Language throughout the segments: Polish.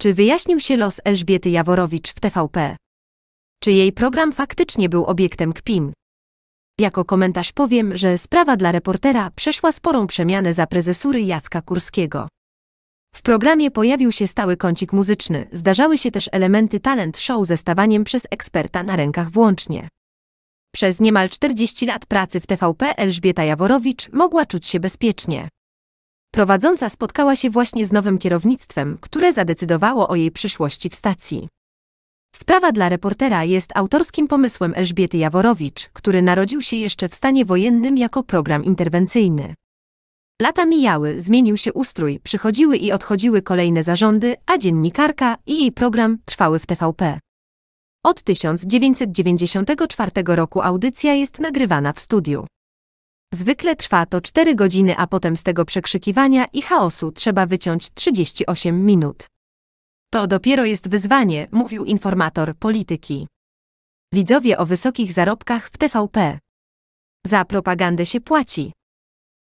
Czy wyjaśnił się los Elżbiety Jaworowicz w TVP? Czy jej program faktycznie był obiektem kpin? Jako komentarz powiem, że sprawa dla reportera przeszła sporą przemianę za prezesury Jacka Kurskiego. W programie pojawił się stały kącik muzyczny, zdarzały się też elementy talent show ze stawaniem przez eksperta na rękach włącznie. Przez niemal 40 lat pracy w TVP Elżbieta Jaworowicz mogła czuć się bezpiecznie. Prowadząca spotkała się właśnie z nowym kierownictwem, które zadecydowało o jej przyszłości w stacji. Sprawa dla reportera jest autorskim pomysłem Elżbiety Jaworowicz, który narodził się jeszcze w stanie wojennym jako program interwencyjny. Lata mijały, zmienił się ustrój, przychodziły i odchodziły kolejne zarządy, a dziennikarka i jej program trwały w TVP. Od 1994 roku audycja jest nagrywana w studiu. Zwykle trwa to 4 godziny, a potem z tego przekrzykiwania i chaosu trzeba wyciąć 38 minut. To dopiero jest wyzwanie, mówił informator polityki. Widzowie o wysokich zarobkach w TVP. Za propagandę się płaci.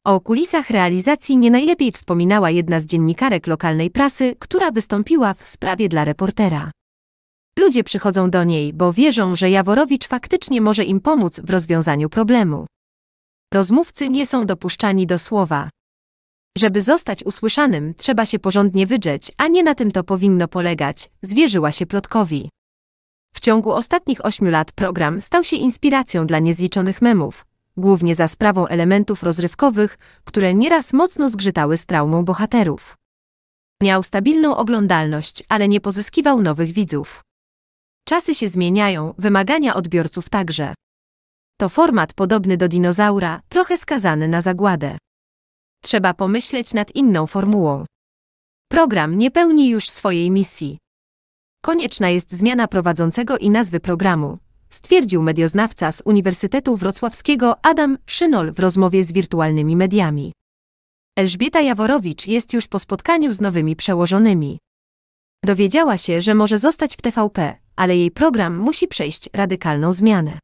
O kulisach realizacji nie najlepiej wspominała jedna z dziennikarek lokalnej prasy, która wystąpiła w sprawie dla reportera. Ludzie przychodzą do niej, bo wierzą, że Jaworowicz faktycznie może im pomóc w rozwiązaniu problemu. Rozmówcy nie są dopuszczani do słowa. Żeby zostać usłyszanym, trzeba się porządnie wydrzeć, a nie na tym to powinno polegać, zwierzyła się plotkowi. W ciągu ostatnich ośmiu lat program stał się inspiracją dla niezliczonych memów, głównie za sprawą elementów rozrywkowych, które nieraz mocno zgrzytały z traumą bohaterów. Miał stabilną oglądalność, ale nie pozyskiwał nowych widzów. Czasy się zmieniają, wymagania odbiorców także. To format podobny do dinozaura, trochę skazany na zagładę. Trzeba pomyśleć nad inną formułą. Program nie pełni już swojej misji. Konieczna jest zmiana prowadzącego i nazwy programu, stwierdził medioznawca z Uniwersytetu Wrocławskiego Adam Szynol w rozmowie z wirtualnymi mediami. Elżbieta Jaworowicz jest już po spotkaniu z nowymi przełożonymi. Dowiedziała się, że może zostać w TVP, ale jej program musi przejść radykalną zmianę.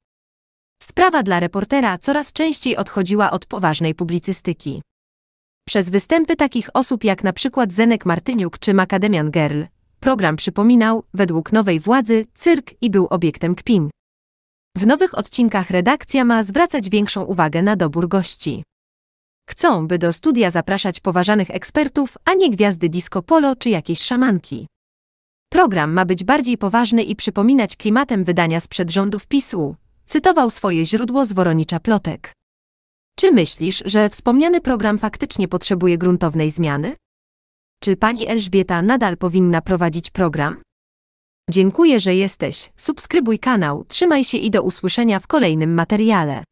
Sprawa dla reportera coraz częściej odchodziła od poważnej publicystyki. Przez występy takich osób jak na przykład Zenek Martyniuk czy Macadamian Girl, program przypominał, według nowej władzy, cyrk i był obiektem kpin. W nowych odcinkach redakcja ma zwracać większą uwagę na dobór gości. Chcą, by do studia zapraszać poważanych ekspertów, a nie gwiazdy disco polo czy jakieś szamanki. Program ma być bardziej poważny i przypominać klimatem wydania sprzed rządów PiSu, cytował swoje źródło z Woronicza Plotek. Czy myślisz, że wspomniany program faktycznie potrzebuje gruntownej zmiany? Czy pani Elżbieta nadal powinna prowadzić program? Dziękuję, że jesteś. Subskrybuj kanał, trzymaj się i do usłyszenia w kolejnym materiale.